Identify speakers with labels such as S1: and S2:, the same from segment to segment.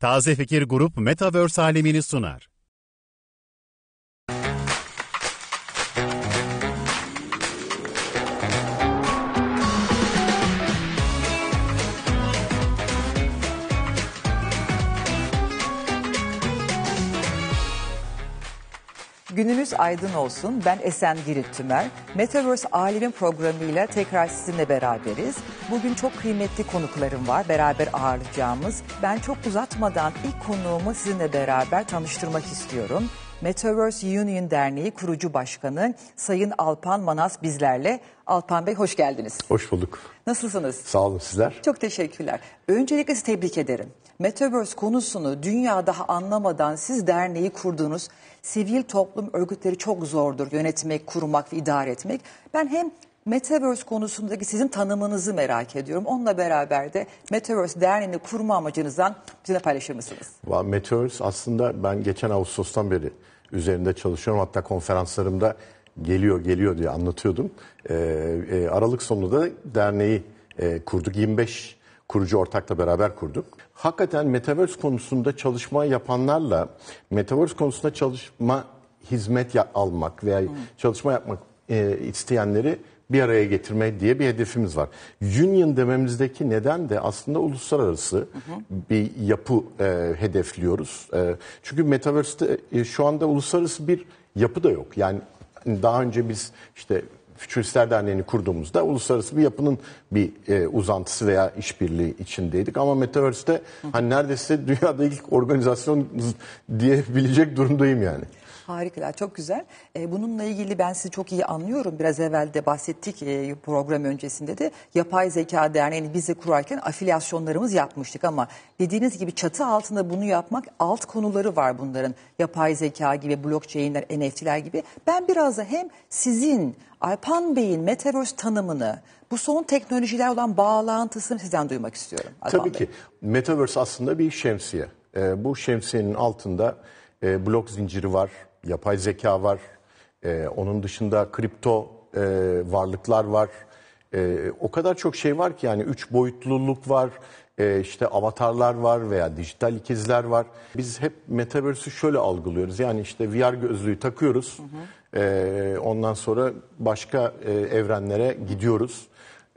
S1: Taze Fikir Grup Metaverse alemini sunar.
S2: Gününüz aydın olsun. Ben Esen Girit Tümer. Metaverse Alim'in programıyla tekrar sizinle beraberiz. Bugün çok kıymetli konuklarım var. Beraber ağırlayacağımız. Ben çok uzatmadan ilk konuğumu sizinle beraber tanıştırmak istiyorum. Metaverse Union Derneği kurucu başkanı Sayın Alpan Manas bizlerle. Alpan Bey hoş geldiniz. Hoş bulduk. Nasılsınız?
S1: Sağ olun sizler.
S2: Çok teşekkürler. Öncelikle sizi tebrik ederim. Metaverse konusunu dünya daha anlamadan siz derneği kurduğunuz sivil toplum örgütleri çok zordur yönetmek, kurmak ve idare etmek. Ben hem Metaverse konusundaki sizin tanımınızı merak ediyorum. Onunla beraber de Metaverse Derneği'ni kurma amacınızdan bize paylaşır mısınız?
S1: Metaverse aslında ben geçen Ağustos'tan beri üzerinde çalışıyorum. Hatta konferanslarımda geliyor geliyor diye anlatıyordum. Ee, e, Aralık sonunda da derneği e, kurduk. 25 kurucu ortakla beraber kurduk. Hakikaten Metaverse konusunda çalışma yapanlarla Metaverse konusunda çalışma hizmet ya- almak veya çalışma yapmak e, isteyenleri bir araya getirme diye bir hedefimiz var. Union dememizdeki neden de aslında uluslararası hı hı. bir yapı e, hedefliyoruz. E, çünkü Metaverse'de e, şu anda uluslararası bir yapı da yok. Yani daha önce biz işte Fütüristler Derneği'ni kurduğumuzda uluslararası bir yapının bir e, uzantısı veya işbirliği içindeydik. Ama Metaverse'de hani neredeyse dünyada ilk organizasyon diyebilecek durumdayım yani.
S2: Harikalar, çok güzel. E, bununla ilgili ben sizi çok iyi anlıyorum. Biraz evvel de bahsettik e, program öncesinde de. Yapay Zeka Derneği'ni biz de kurarken afilyasyonlarımız yapmıştık ama dediğiniz gibi çatı altında bunu yapmak alt konuları var bunların. Yapay zeka gibi, blockchain'ler, NFT'ler gibi. Ben biraz da hem sizin Alpan Bey'in Metaverse tanımını, bu son teknolojiler olan bağlantısını sizden duymak istiyorum. Alpan Tabii Bey.
S1: ki. Metaverse aslında bir şemsiye. E, bu şemsiyenin altında e, blok zinciri var, yapay zeka var. E, onun dışında kripto e, varlıklar var. E, o kadar çok şey var ki yani üç boyutluluk var, e, işte avatarlar var veya dijital ikizler var. Biz hep metaverse'ü şöyle algılıyoruz. Yani işte VR gözlüğü takıyoruz. Hı hı. E, ondan sonra başka e, evrenlere gidiyoruz.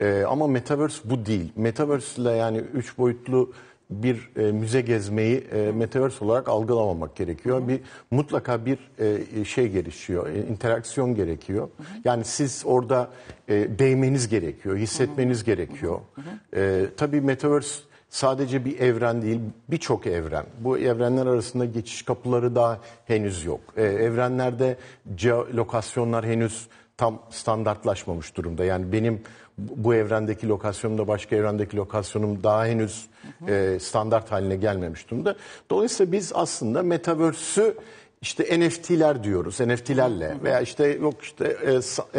S1: E, ama metaverse bu değil. Metaverse ile yani üç boyutlu bir e, müze gezmeyi e, metaverse olarak algılamamak gerekiyor. Bir mutlaka bir e, şey gelişiyor, e, interaksiyon gerekiyor. Hı hı. Yani siz orada e, değmeniz gerekiyor, hissetmeniz hı hı. gerekiyor. Hı hı. E, tabii metaverse sadece bir evren değil, birçok evren. Bu evrenler arasında geçiş kapıları daha henüz yok. E, evrenlerde lokasyonlar henüz tam standartlaşmamış durumda. Yani benim bu evrendeki lokasyonumda başka evrendeki lokasyonum daha henüz e, standart haline gelmemiş durumda. Dolayısıyla biz aslında metaverse'ü işte NFT'ler diyoruz. NFT'lerle veya işte yok işte e,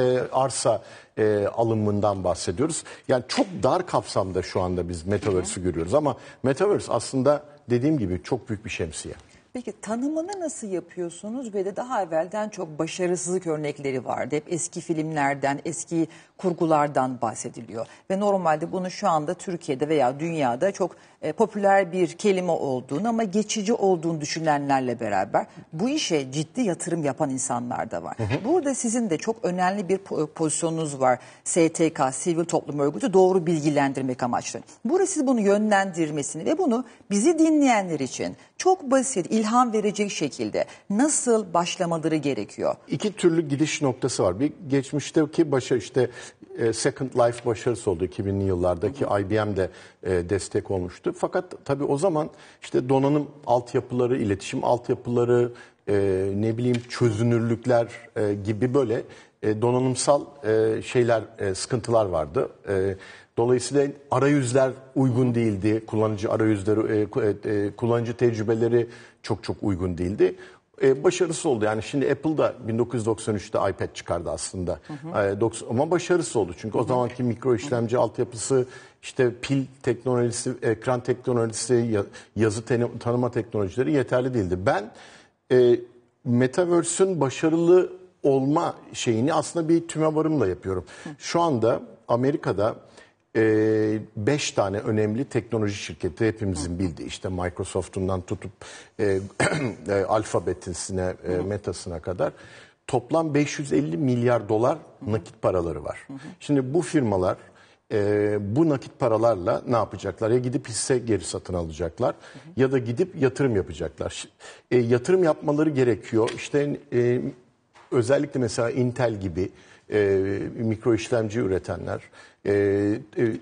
S1: e, arsa e, alımından bahsediyoruz. Yani çok dar kapsamda şu anda biz metaverse'ü görüyoruz ama metaverse aslında dediğim gibi çok büyük bir şemsiye.
S2: Peki tanımını nasıl yapıyorsunuz? Ve de daha evvelden çok başarısızlık örnekleri vardı. Hep eski filmlerden, eski kurgulardan bahsediliyor. Ve normalde bunu şu anda Türkiye'de veya dünyada çok e, popüler bir kelime olduğunu ama geçici olduğunu düşünenlerle beraber bu işe ciddi yatırım yapan insanlar da var. Burada sizin de çok önemli bir pozisyonunuz var. STK, Sivil Toplum Örgütü doğru bilgilendirmek amaçlı. Burası siz bunu yönlendirmesini ve bunu bizi dinleyenler için çok basit, il ilham verecek şekilde nasıl başlamaları gerekiyor?
S1: İki türlü gidiş noktası var. Bir geçmişteki başa işte e, Second Life başarısı oldu 2000'li yıllardaki IBM de e, destek olmuştu. Fakat tabii o zaman işte donanım altyapıları, iletişim altyapıları, e, ne bileyim çözünürlükler gibi böyle donanımsal şeyler sıkıntılar vardı. Dolayısıyla arayüzler uygun değildi. Kullanıcı arayüzleri, e, e, e, kullanıcı tecrübeleri çok çok uygun değildi. E, başarısı oldu. Yani şimdi Apple da 1993'te iPad çıkardı aslında. Hı hı. E, ama başarısı oldu. Çünkü hı hı. o zamanki mikro işlemci hı hı. altyapısı işte pil teknolojisi, ekran teknolojisi, yazı tanıma teknolojileri yeterli değildi. Ben e, Metaverse'ün başarılı olma şeyini aslında bir tümevarımla yapıyorum. Hı. Şu anda Amerika'da e, beş tane önemli teknoloji şirketi hepimizin bildiği işte Microsoft'undan tutup e, e, Alphabet'ine, e, Meta'sına kadar toplam 550 milyar dolar nakit paraları var. Şimdi bu firmalar e, bu nakit paralarla ne yapacaklar? Ya gidip hisse geri satın alacaklar ya da gidip yatırım yapacaklar. E, yatırım yapmaları gerekiyor. İşte e, özellikle mesela Intel gibi e, mikro işlemci üretenler. E, e,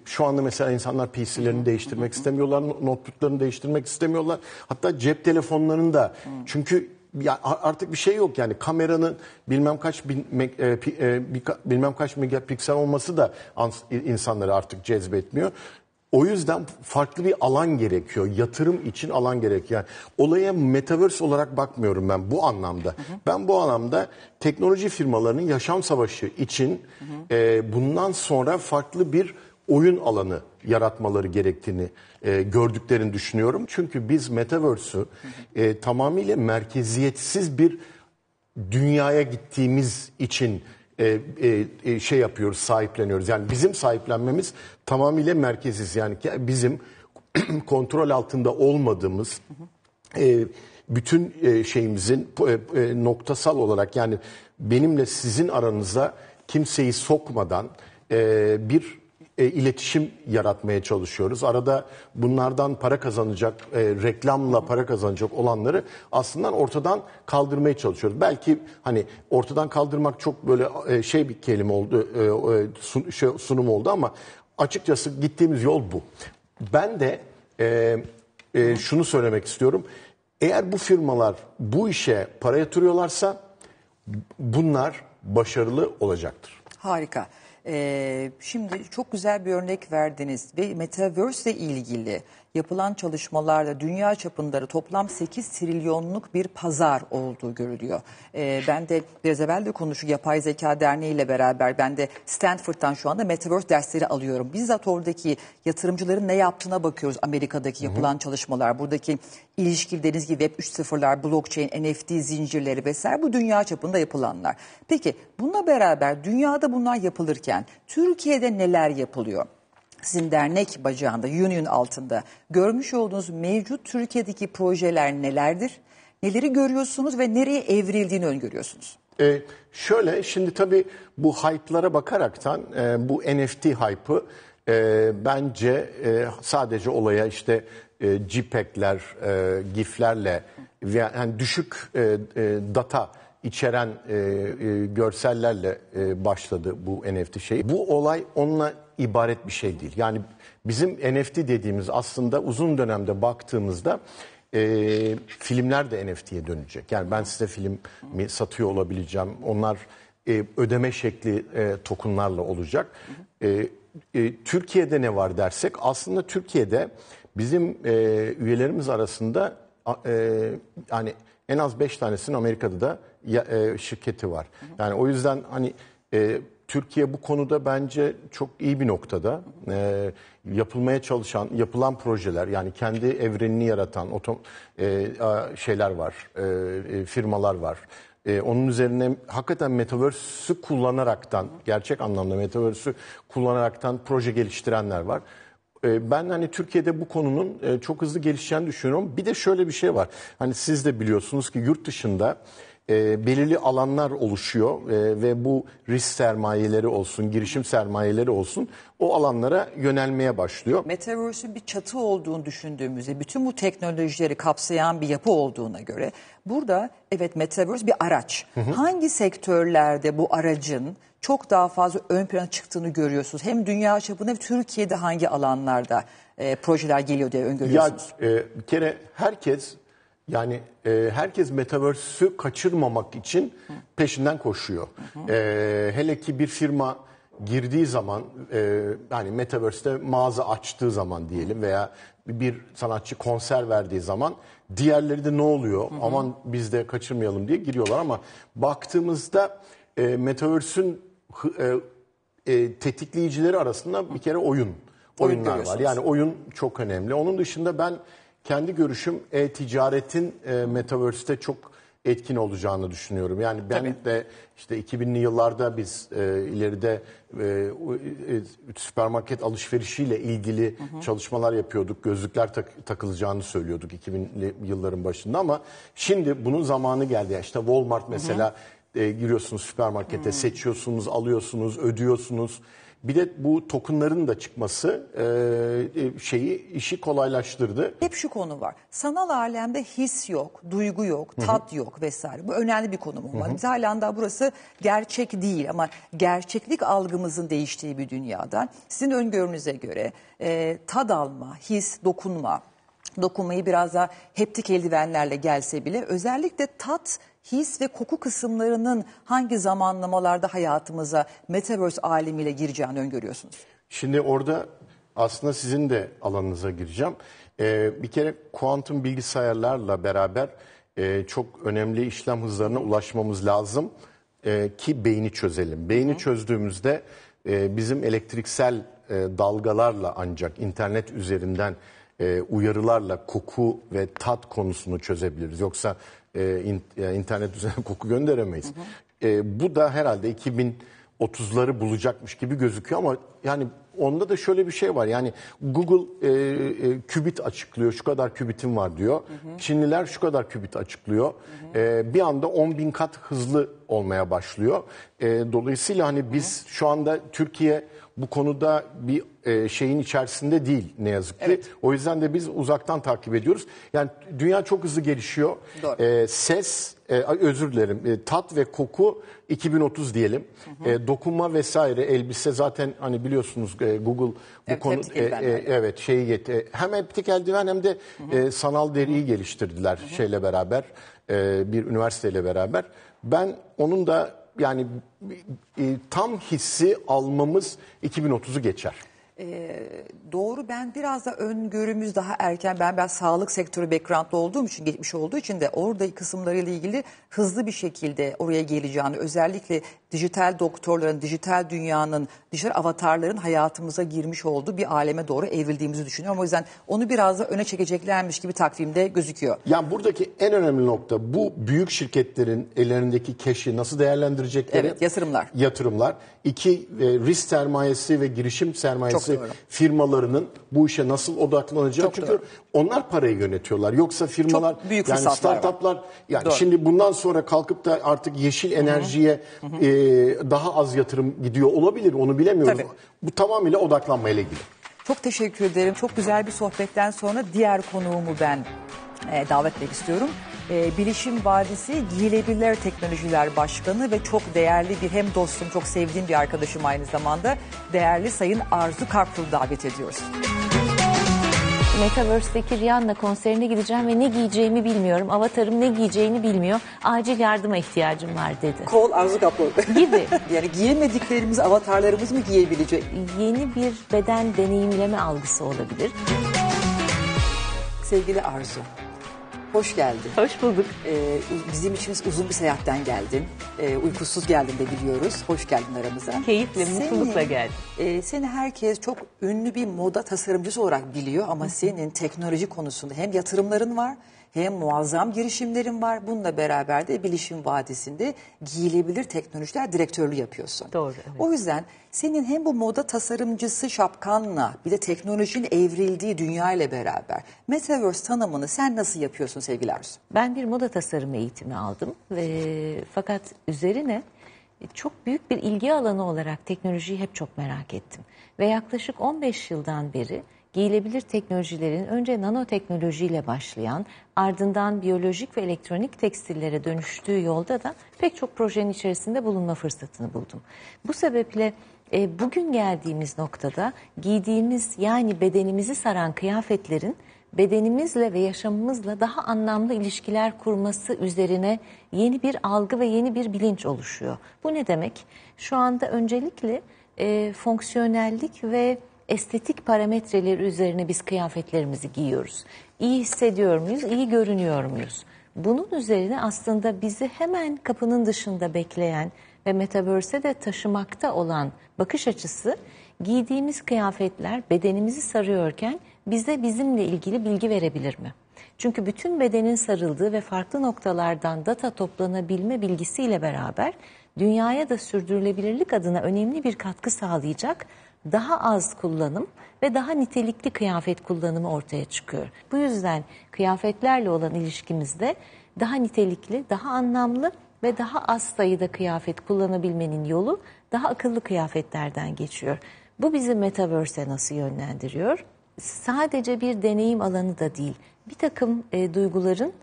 S1: şu anda mesela insanlar PC'lerini değiştirmek istemiyorlar, notebooklarını değiştirmek istemiyorlar. Hatta cep telefonlarını da. Çünkü ya artık bir şey yok yani kameranın bilmem kaç bin, e, e, bilmem kaç megapiksel olması da ans, insanları artık cezbetmiyor. O yüzden farklı bir alan gerekiyor. Yatırım için alan gerekiyor. olaya metaverse olarak bakmıyorum ben bu anlamda. Hı hı. Ben bu anlamda teknoloji firmalarının yaşam savaşı için hı hı. E, bundan sonra farklı bir oyun alanı yaratmaları gerektiğini e, gördüklerini düşünüyorum. Çünkü biz metaverse'ü e, tamamıyla merkeziyetsiz bir dünyaya gittiğimiz için e, e, e, şey yapıyoruz, sahipleniyoruz. Yani bizim sahiplenmemiz tamamıyla merkeziz. Yani bizim kontrol altında olmadığımız e, bütün e, şeyimizin e, e, noktasal olarak yani benimle sizin aranıza kimseyi sokmadan e, bir e, iletişim yaratmaya çalışıyoruz. Arada bunlardan para kazanacak, e, reklamla para kazanacak olanları aslında ortadan kaldırmaya çalışıyoruz. Belki hani ortadan kaldırmak çok böyle e, şey bir kelime oldu, e, e sun, şey, sunum oldu ama açıkçası gittiğimiz yol bu. Ben de e, e, şunu söylemek istiyorum. Eğer bu firmalar bu işe para yatırıyorlarsa bunlar başarılı olacaktır.
S2: Harika. Ee, şimdi çok güzel bir örnek verdiniz ve Metaverse ile ilgili yapılan çalışmalarda dünya çapında toplam 8 trilyonluk bir pazar olduğu görülüyor. E, ben de biraz evvel de konuşu Yapay Zeka Derneği ile beraber ben de Stanford'dan şu anda Metaverse dersleri alıyorum. Bizzat oradaki yatırımcıların ne yaptığına bakıyoruz Amerika'daki yapılan Hı -hı. çalışmalar. Buradaki ilişkili deniz gibi Web 3.0'lar, blockchain, NFT zincirleri vesaire bu dünya çapında yapılanlar. Peki bununla beraber dünyada bunlar yapılırken Türkiye'de neler yapılıyor? sizin dernek bacağında, union altında görmüş olduğunuz mevcut Türkiye'deki projeler nelerdir? Neleri görüyorsunuz ve nereye evrildiğini öngörüyorsunuz?
S1: E, şöyle şimdi tabii bu hype'lara bakaraktan e, bu NFT hype'ı e, bence e, sadece olaya işte e, JPEG'ler, e, GIF'lerle yani düşük e, e, data içeren e, e, görsellerle e, başladı bu NFT şeyi. Bu olay onunla ibaret bir şey değil. Yani bizim NFT dediğimiz aslında uzun dönemde baktığımızda e, filmler de NFT'ye dönecek. Yani ben size film mi satıyor olabileceğim. Onlar e, ödeme şekli e, tokenlarla olacak. E, e, Türkiye'de ne var dersek aslında Türkiye'de bizim e, üyelerimiz arasında e, yani en az 5 tanesinin Amerika'da da ya, e, şirketi var. Yani o yüzden hani e, Türkiye bu konuda bence çok iyi bir noktada. E, yapılmaya çalışan, yapılan projeler yani kendi evrenini yaratan otom, e, şeyler var, e, e, firmalar var. E, onun üzerine hakikaten Metaverse'ü kullanaraktan, gerçek anlamda Metaverse'ü kullanaraktan proje geliştirenler var. E, ben hani Türkiye'de bu konunun e, çok hızlı gelişeceğini düşünüyorum. Bir de şöyle bir şey var. Hani siz de biliyorsunuz ki yurt dışında e, belirli alanlar oluşuyor e, ve bu risk sermayeleri olsun, girişim sermayeleri olsun o alanlara yönelmeye başlıyor. Metaverse'ün bir çatı olduğunu düşündüğümüzde bütün bu teknolojileri
S2: kapsayan bir yapı olduğuna göre burada evet Metaverse bir araç. Hı hı. Hangi sektörlerde bu aracın çok daha fazla ön plana çıktığını görüyorsunuz? Hem dünya çapında hem Türkiye'de hangi alanlarda e, projeler geliyor diye öngörüyorsunuz?
S1: Ya e, bir kere herkes yani e, herkes Metaverse'ü kaçırmamak için peşinden koşuyor. E, hele ki bir firma girdiği zaman e, yani Metaverse'te mağaza açtığı zaman diyelim veya bir sanatçı konser verdiği zaman diğerleri de ne oluyor aman biz de kaçırmayalım diye giriyorlar ama baktığımızda e, Metaverse'ün e, e, tetikleyicileri arasında bir kere oyun. Oyunlar var. Yani oyun çok önemli. Onun dışında ben kendi görüşüm e-ticaretin e, Metaverse'te çok etkin olacağını düşünüyorum. Yani ben Tabii. de işte 2000'li yıllarda biz e, ileride e, e, e, süpermarket alışverişiyle ilgili hı hı. çalışmalar yapıyorduk. Gözlükler tak, takılacağını söylüyorduk 2000'li yılların başında ama şimdi bunun zamanı geldi. Yani işte Walmart mesela hı hı. E, giriyorsunuz süpermarkete, hı. seçiyorsunuz, alıyorsunuz, ödüyorsunuz. Bir de bu tokenların da çıkması e, e, şeyi işi kolaylaştırdı. Hep şu konu var.
S2: Sanal alemde his yok, duygu yok, tat Hı -hı. yok vesaire. Bu önemli bir konu mu? Biz hala daha burası gerçek değil ama gerçeklik algımızın değiştiği bir dünyada sizin öngörünüze göre e, tad alma, his, dokunma, dokunmayı biraz daha heptik eldivenlerle gelse bile özellikle tat his ve koku kısımlarının hangi zamanlamalarda hayatımıza metaverse alemiyle gireceğini öngörüyorsunuz?
S1: Şimdi orada aslında sizin de alanınıza gireceğim. Ee, bir kere kuantum bilgisayarlarla beraber e, çok önemli işlem hızlarına ulaşmamız lazım e, ki beyni çözelim. Beyni Hı. çözdüğümüzde e, bizim elektriksel e, dalgalarla ancak internet üzerinden e, uyarılarla koku ve tat konusunu çözebiliriz. Yoksa e, in, yani internet üzerinden koku gönderemeyiz. Hı hı. E, bu da herhalde 2030'ları bulacakmış gibi gözüküyor ama yani onda da şöyle bir şey var. Yani Google e, e, kübit açıklıyor. Şu kadar kübitim var diyor. Hı hı. Çinliler şu kadar kübit açıklıyor. Hı hı. E, bir anda 10 bin kat hızlı olmaya başlıyor. E, dolayısıyla hani biz hı hı. şu anda Türkiye bu konuda bir e, şeyin içerisinde değil ne yazık ki. Evet. O yüzden de biz uzaktan takip ediyoruz. Yani dünya çok hızlı gelişiyor. E, ses, e, özür dilerim, e, tat ve koku 2030 diyelim. Hı hı. E, dokunma vesaire, elbise zaten hani biliyorsunuz e, Google bu evet, konu e, e, evet şeyi get e, hem heptik eldiven hem de hı hı. E, sanal deriyi hı hı. geliştirdiler hı hı. şeyle beraber e, bir üniversiteyle beraber. Ben onun da yani e, tam hissi almamız 2030'u geçer.
S2: Ee, doğru ben biraz da öngörümüz daha erken ben ben sağlık sektörü backgroundlı olduğum için geçmiş olduğu için de orada kısımlarıyla ilgili hızlı bir şekilde oraya geleceğini özellikle dijital doktorların, dijital dünyanın, dijital avatarların hayatımıza girmiş olduğu bir aleme doğru evrildiğimizi düşünüyorum. O yüzden onu biraz da öne çekeceklermiş gibi takvimde gözüküyor.
S1: Yani buradaki en önemli nokta bu büyük şirketlerin ellerindeki keşi nasıl değerlendirecekleri. Evet yatırımlar. Yatırımlar. İki e, risk sermayesi ve girişim sermayesi firmalarının bu işe nasıl odaklanacak Çok Çünkü doğru. onlar parayı yönetiyorlar. Yoksa firmalar Çok büyük yani startuplar var. yani doğru. şimdi bundan sonra kalkıp da artık yeşil enerjiye Hı -hı. E, ee, daha az yatırım gidiyor olabilir onu bilemiyoruz. Tabii. Bu tamamıyla odaklanma ile ilgili.
S2: Çok teşekkür ederim. Çok güzel bir sohbetten sonra
S1: diğer konuğumu ben e,
S2: davet etmek istiyorum. E, Bilişim Vadisi Giyilebilir Teknolojiler Başkanı ve çok değerli bir hem dostum çok sevdiğim bir arkadaşım aynı zamanda değerli Sayın Arzu Karpul'u davet ediyoruz.
S3: Metaverse'deki Rihanna konserine gideceğim ve ne giyeceğimi bilmiyorum. Avatarım ne giyeceğini bilmiyor. Acil yardıma ihtiyacım var dedi.
S2: Kol Arzu Kaplan. Gibi. yani giyemediklerimiz avatarlarımız mı giyebilecek? Yeni bir beden deneyimleme algısı olabilir. Sevgili Arzu, Hoş geldin. Hoş bulduk. Ee, bizim için uzun bir seyahatten geldin. Ee, uykusuz geldin de biliyoruz. Hoş geldin aramıza. Keyifle, mutlulukla geldin. E, seni herkes çok ünlü bir moda tasarımcısı olarak biliyor ama senin teknoloji konusunda hem yatırımların var hem muazzam girişimlerin var. Bununla beraber de Bilişim Vadisi'nde giyilebilir teknolojiler direktörlüğü yapıyorsun. Doğru. Evet. O yüzden senin hem bu moda tasarımcısı şapkanla bir de teknolojinin evrildiği dünya ile beraber Metaverse tanımını sen nasıl yapıyorsun
S3: sevgili Arzu? Ben bir moda tasarımı eğitimi aldım ve fakat üzerine çok büyük bir ilgi alanı olarak teknolojiyi hep çok merak ettim. Ve yaklaşık 15 yıldan beri giyilebilir teknolojilerin önce nanoteknolojiyle başlayan, ardından biyolojik ve elektronik tekstillere dönüştüğü yolda da pek çok projenin içerisinde bulunma fırsatını buldum. Bu sebeple e, bugün geldiğimiz noktada giydiğimiz yani bedenimizi saran kıyafetlerin bedenimizle ve yaşamımızla daha anlamlı ilişkiler kurması üzerine yeni bir algı ve yeni bir bilinç oluşuyor. Bu ne demek? Şu anda öncelikle e, fonksiyonellik ve estetik parametreleri üzerine biz kıyafetlerimizi giyiyoruz. İyi hissediyor muyuz, iyi görünüyor muyuz? Bunun üzerine aslında bizi hemen kapının dışında bekleyen ve metaverse'e de taşımakta olan bakış açısı giydiğimiz kıyafetler bedenimizi sarıyorken bize bizimle ilgili bilgi verebilir mi? Çünkü bütün bedenin sarıldığı ve farklı noktalardan data toplanabilme bilgisiyle beraber dünyaya da sürdürülebilirlik adına önemli bir katkı sağlayacak daha az kullanım ve daha nitelikli kıyafet kullanımı ortaya çıkıyor. Bu yüzden kıyafetlerle olan ilişkimizde daha nitelikli, daha anlamlı ve daha az sayıda kıyafet kullanabilmenin yolu daha akıllı kıyafetlerden geçiyor. Bu bizi metaverse'e nasıl yönlendiriyor? Sadece bir deneyim alanı da değil, bir takım e, duyguların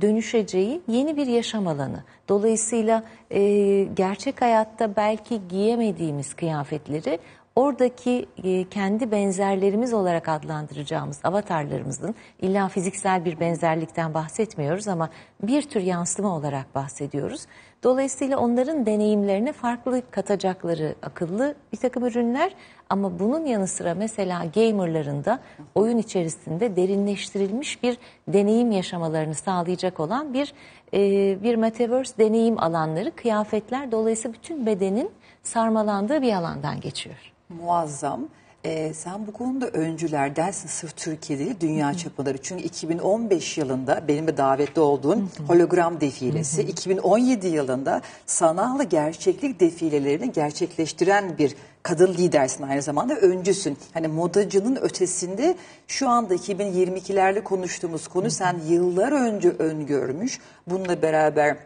S3: dönüşeceği yeni bir yaşam alanı. Dolayısıyla e, gerçek hayatta belki giyemediğimiz kıyafetleri oradaki e, kendi benzerlerimiz olarak adlandıracağımız avatarlarımızın illa fiziksel bir benzerlikten bahsetmiyoruz ama bir tür yansıma olarak bahsediyoruz. Dolayısıyla onların deneyimlerine farklılık katacakları akıllı bir takım ürünler ama bunun yanı sıra mesela gamerların da oyun içerisinde derinleştirilmiş bir deneyim yaşamalarını sağlayacak olan bir e, bir metaverse deneyim alanları, kıyafetler dolayısıyla bütün bedenin sarmalandığı bir alandan geçiyor
S2: muazzam. Ee, sen bu konuda öncülerdensin sırf Türkiye değil dünya çapları. Çünkü 2015 yılında benim de davetli olduğum hologram defilesi, 2017 yılında sanal gerçeklik defilelerini gerçekleştiren bir kadın lidersin aynı zamanda öncüsün. Hani modacının ötesinde şu anda 2022'lerle konuştuğumuz konu sen yıllar önce öngörmüş. Bununla beraber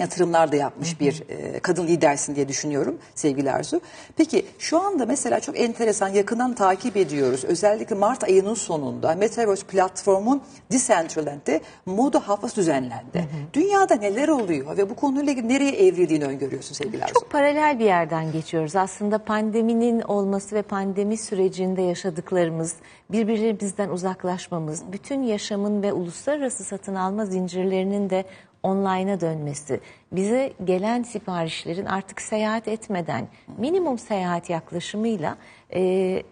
S2: yatırımlar da yapmış bir e, kadın lidersin diye düşünüyorum sevgili Arzu. Peki şu anda mesela çok enteresan yakından takip ediyoruz. Özellikle Mart ayının sonunda Metaverse platformun Decentraland'de moda hafız düzenlendi. Hı-hı. Dünyada neler oluyor ve bu konuyla ilgili nereye evrildiğini öngörüyorsun sevgili Arzu?
S3: Çok paralel bir yerden geçiyoruz. Aslında pandeminin olması ve pandemi sürecinde yaşadıklarımız, birbirimizden uzaklaşmamız, bütün yaşamın ve uluslararası satın alma zincirlerinin de online'a dönmesi, bize gelen siparişlerin artık seyahat etmeden minimum seyahat yaklaşımıyla e,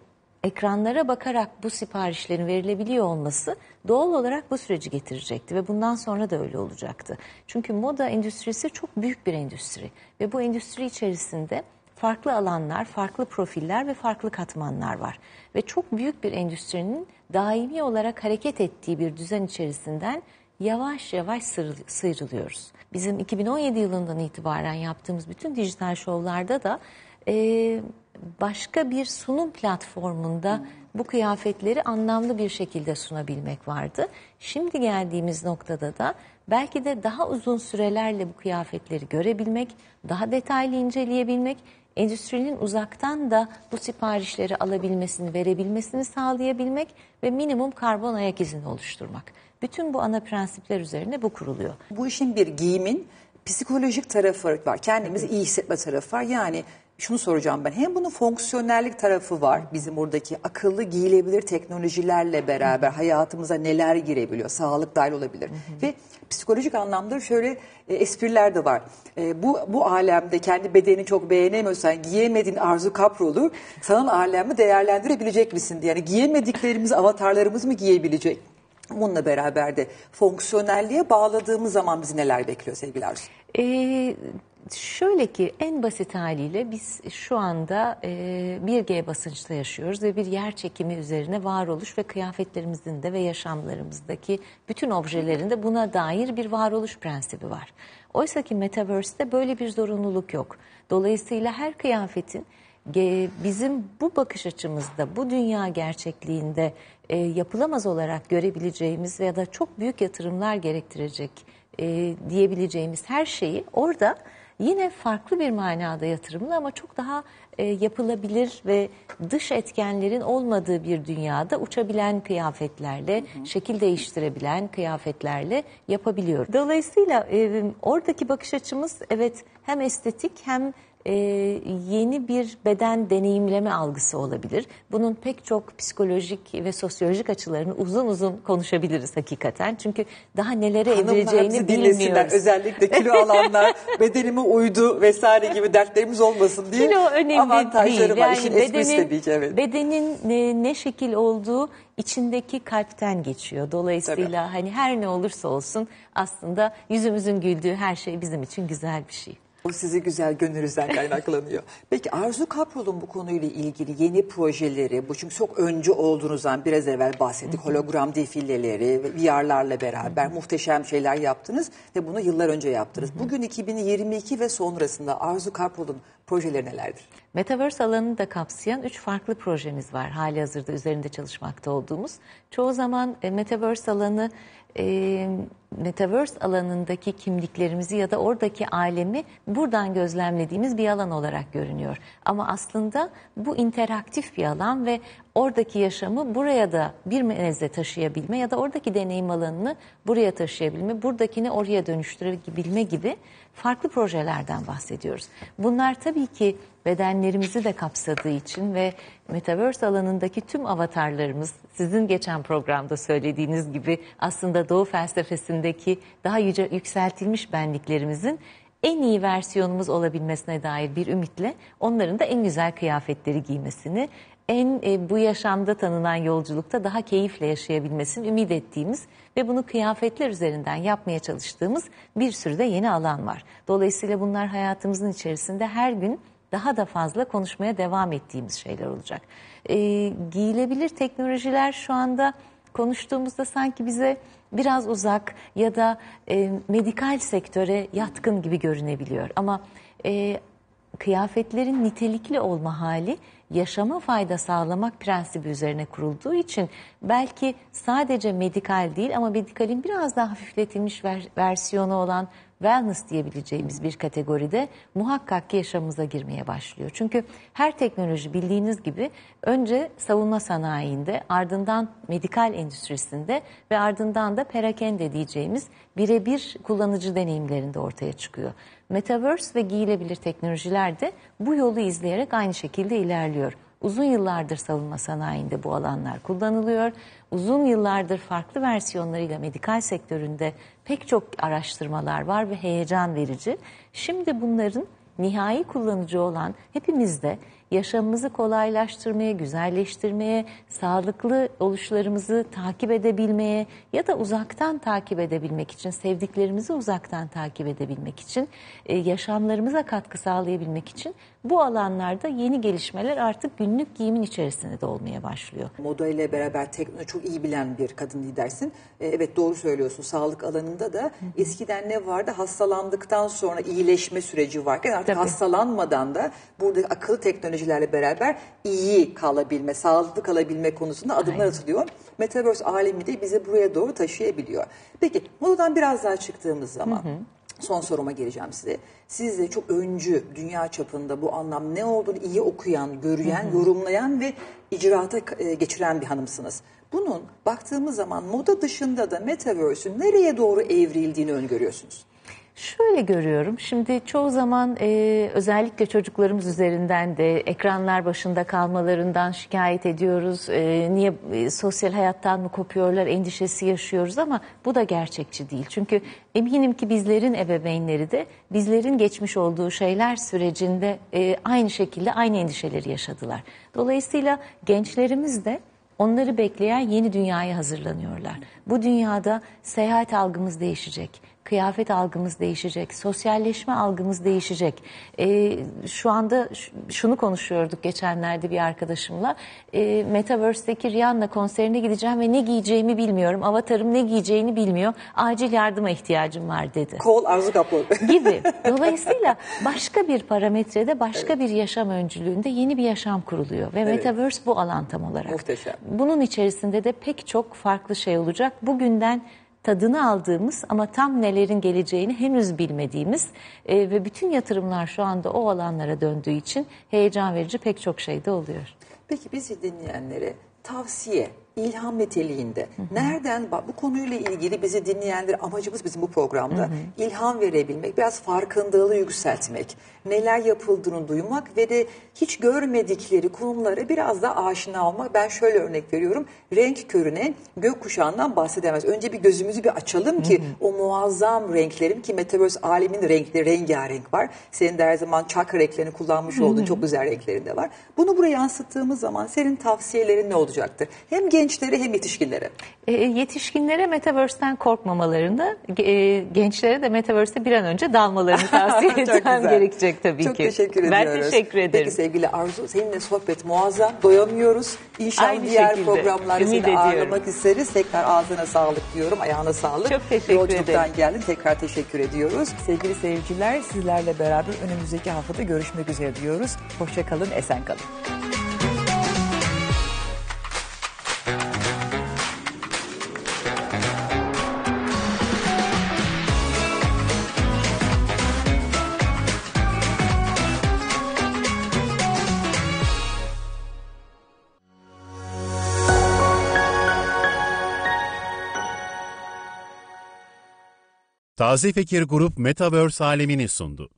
S3: ekranlara bakarak bu siparişlerin verilebiliyor olması doğal olarak bu süreci getirecekti ve bundan sonra da öyle olacaktı. Çünkü moda endüstrisi çok büyük bir endüstri ve bu endüstri içerisinde farklı alanlar, farklı profiller ve farklı katmanlar var. Ve çok büyük bir endüstrinin daimi olarak hareket ettiği bir düzen içerisinden yavaş yavaş sıyrılıyoruz. Bizim 2017 yılından itibaren yaptığımız bütün dijital şovlarda da e, başka bir sunum platformunda bu kıyafetleri anlamlı bir şekilde sunabilmek vardı. Şimdi geldiğimiz noktada da belki de daha uzun sürelerle bu kıyafetleri görebilmek, daha detaylı inceleyebilmek endüstrinin uzaktan da bu siparişleri alabilmesini, verebilmesini sağlayabilmek ve minimum karbon ayak izini oluşturmak. Bütün bu ana prensipler üzerine bu kuruluyor. Bu
S2: işin bir giyimin
S3: psikolojik
S2: tarafı var. Kendimizi iyi hissetme tarafı var. Yani şunu soracağım ben. Hem bunun fonksiyonellik tarafı var. Bizim buradaki akıllı giyilebilir teknolojilerle beraber hayatımıza neler girebiliyor. Sağlık dahil olabilir. Hı hı. Ve psikolojik anlamda şöyle e, espriler de var. E, bu bu alemde kendi bedenini çok beğenemiyorsan giyemediğin arzu kaprolu sanal alemi değerlendirebilecek misin? Diye. Yani giyemediklerimiz avatarlarımız mı giyebilecek? Bununla beraber de fonksiyonelliğe bağladığımız zaman bizi neler bekliyor sevgili Arzu?
S3: Ee, Şöyle ki en basit haliyle biz şu anda e, 1G basınçta yaşıyoruz ve bir yer çekimi üzerine varoluş ve kıyafetlerimizin de ve yaşamlarımızdaki bütün objelerinde buna dair bir varoluş prensibi var. Oysa ki Metaverse'de böyle bir zorunluluk yok. Dolayısıyla her kıyafetin bizim bu bakış açımızda, bu dünya gerçekliğinde e, yapılamaz olarak görebileceğimiz veya da çok büyük yatırımlar gerektirecek e, diyebileceğimiz her şeyi orada yine farklı bir manada yatırımlı ama çok daha e, yapılabilir ve dış etkenlerin olmadığı bir dünyada uçabilen kıyafetlerle, hı hı. şekil değiştirebilen kıyafetlerle yapabiliyoruz. Dolayısıyla e, oradaki bakış açımız evet hem estetik hem e, yeni bir beden deneyimleme algısı olabilir. Bunun pek çok psikolojik ve sosyolojik açılarını uzun uzun konuşabiliriz hakikaten. Çünkü daha nelere Hanımlar evrileceğini bilmiyoruz. Özellikle
S2: kilo alanlar bedenimi uydu vesaire gibi dertlerimiz olmasın diye kilo önemli avantajları değil. var. Yani bedenin, tabii ki, evet.
S3: bedenin ne, ne şekil olduğu içindeki kalpten geçiyor. Dolayısıyla Tabii. hani her ne olursa olsun aslında yüzümüzün güldüğü her şey bizim için güzel bir şey.
S2: O sizi güzel gönlünüzden kaynaklanıyor. Peki Arzu Kaprol'un bu konuyla ilgili yeni projeleri, bu çünkü çok öncü olduğunuzdan biraz evvel bahsettik. Hologram defilleleri, VR'larla beraber muhteşem şeyler yaptınız ve bunu yıllar önce yaptınız. Bugün 2022 ve sonrasında Arzu Kaprol'un
S3: projeleri nelerdir? Metaverse alanını da kapsayan üç farklı projemiz var hali hazırda üzerinde çalışmakta olduğumuz. Çoğu zaman e, Metaverse alanı... E, metaverse alanındaki kimliklerimizi ya da oradaki alemi buradan gözlemlediğimiz bir alan olarak görünüyor. Ama aslında bu interaktif bir alan ve oradaki yaşamı buraya da bir menezle taşıyabilme ya da oradaki deneyim alanını buraya taşıyabilme, buradakini oraya dönüştürebilme gibi farklı projelerden bahsediyoruz. Bunlar tabii ki bedenlerimizi de kapsadığı için ve Metaverse alanındaki tüm avatarlarımız sizin geçen programda söylediğiniz gibi aslında Doğu felsefesinde üzerindeki daha yüce, yükseltilmiş benliklerimizin en iyi versiyonumuz olabilmesine dair bir ümitle onların da en güzel kıyafetleri giymesini, en e, bu yaşamda tanınan yolculukta daha keyifle yaşayabilmesini ümit ettiğimiz ve bunu kıyafetler üzerinden yapmaya çalıştığımız bir sürü de yeni alan var. Dolayısıyla bunlar hayatımızın içerisinde her gün daha da fazla konuşmaya devam ettiğimiz şeyler olacak. E, giyilebilir teknolojiler şu anda konuştuğumuzda sanki bize biraz uzak ya da e, medikal sektöre yatkın gibi görünebiliyor. Ama e, kıyafetlerin nitelikli olma hali yaşama fayda sağlamak prensibi üzerine kurulduğu için belki sadece medikal değil ama medikalin biraz daha hafifletilmiş ver, versiyonu olan wellness diyebileceğimiz bir kategoride muhakkak ki yaşamımıza girmeye başlıyor. Çünkü her teknoloji bildiğiniz gibi önce savunma sanayinde, ardından medikal endüstrisinde ve ardından da perakende diyeceğimiz birebir kullanıcı deneyimlerinde ortaya çıkıyor. Metaverse ve giyilebilir teknolojiler de bu yolu izleyerek aynı şekilde ilerliyor. Uzun yıllardır savunma sanayinde bu alanlar kullanılıyor. Uzun yıllardır farklı versiyonlarıyla medikal sektöründe pek çok araştırmalar var ve heyecan verici. Şimdi bunların nihai kullanıcı olan hepimizde yaşamımızı kolaylaştırmaya, güzelleştirmeye, sağlıklı oluşlarımızı takip edebilmeye ya da uzaktan takip edebilmek için, sevdiklerimizi uzaktan takip edebilmek için, e, yaşamlarımıza katkı sağlayabilmek için bu alanlarda yeni gelişmeler artık günlük giyimin içerisinde de olmaya başlıyor.
S2: Moda ile beraber teknoloji çok iyi bilen bir kadın lidersin. E, evet doğru söylüyorsun sağlık alanında da eskiden ne vardı hastalandıktan sonra iyileşme süreci varken artık Tabii. hastalanmadan da burada akıllı teknoloji teknolojilerle beraber iyi kalabilme, sağlıklı kalabilme konusunda adımlar Aynen. atılıyor. Metaverse alemi de bizi buraya doğru taşıyabiliyor. Peki modadan biraz daha çıktığımız zaman... Hı hı. Son soruma geleceğim size. Siz de çok öncü dünya çapında bu anlam ne olduğunu iyi okuyan, görüyen, hı hı. yorumlayan ve icraata e, geçiren bir hanımsınız. Bunun baktığımız zaman moda dışında da metaverse'ün nereye doğru evrildiğini öngörüyorsunuz.
S3: Şöyle görüyorum şimdi çoğu zaman e, özellikle çocuklarımız üzerinden de ekranlar başında kalmalarından şikayet ediyoruz. E, niye e, sosyal hayattan mı kopuyorlar endişesi yaşıyoruz ama bu da gerçekçi değil. Çünkü eminim ki bizlerin ebeveynleri de bizlerin geçmiş olduğu şeyler sürecinde e, aynı şekilde aynı endişeleri yaşadılar. Dolayısıyla gençlerimiz de onları bekleyen yeni dünyaya hazırlanıyorlar. Bu dünyada seyahat algımız değişecek kıyafet algımız değişecek, sosyalleşme algımız değişecek. E, şu anda şunu konuşuyorduk geçenlerde bir arkadaşımla. E, Metaverse'deki Rihanna konserine gideceğim ve ne giyeceğimi bilmiyorum. Avatarım ne giyeceğini bilmiyor. Acil yardıma ihtiyacım var dedi. Kol Arzu Kaplan. Gibi. Dolayısıyla başka bir parametrede, başka evet. bir yaşam öncülüğünde yeni bir yaşam kuruluyor. Ve evet. Metaverse bu alan tam olarak. Muhteşem. Bunun içerisinde de pek çok farklı şey olacak. Bugünden tadını aldığımız ama tam nelerin geleceğini henüz bilmediğimiz e, ve bütün yatırımlar şu anda o alanlara döndüğü için heyecan verici pek çok şey de oluyor.
S2: Peki bizi dinleyenlere tavsiye ilham niteliğinde. Hı hı. Nereden bu konuyla ilgili bizi dinleyenler amacımız bizim bu programda hı hı. ilham verebilmek, biraz farkındalığı yükseltmek, neler yapıldığını duymak ve de hiç görmedikleri konulara biraz da aşina olmak. Ben şöyle örnek veriyorum. Renk körüne gökkuşağından bahsedemez. Önce bir gözümüzü bir açalım ki hı hı. o muazzam renklerin ki metaverse alemin renkleri rengarenk var. Senin de her zaman çakra renklerini kullanmış olduğun hı hı. çok güzel renklerinde var. Bunu buraya yansıttığımız zaman senin tavsiyelerin ne olacaktır?
S3: Hem genç gençleri hem yetişkinlere. E, e yetişkinlere Metaverse'den korkmamalarını, e, gençlere de Metaverse'e bir an önce dalmalarını tavsiye etmem gerekecek tabii Çok ki. Çok teşekkür ediyoruz. Ben teşekkür
S2: ederim. Peki sevgili Arzu, seninle sohbet muazzam, doyamıyoruz. İnşallah Aynı diğer şekilde. programlarda seni ağırlamak isteriz. Tekrar ağzına sağlık diyorum, ayağına sağlık. Çok teşekkür Yolculuktan ederim. Yolculuktan geldin, tekrar teşekkür ediyoruz. Sevgili seyirciler, sizlerle beraber önümüzdeki haftada görüşmek üzere diyoruz. Hoşçakalın, esen kalın.
S1: Taze Fikir Grup Metaverse alemini sundu.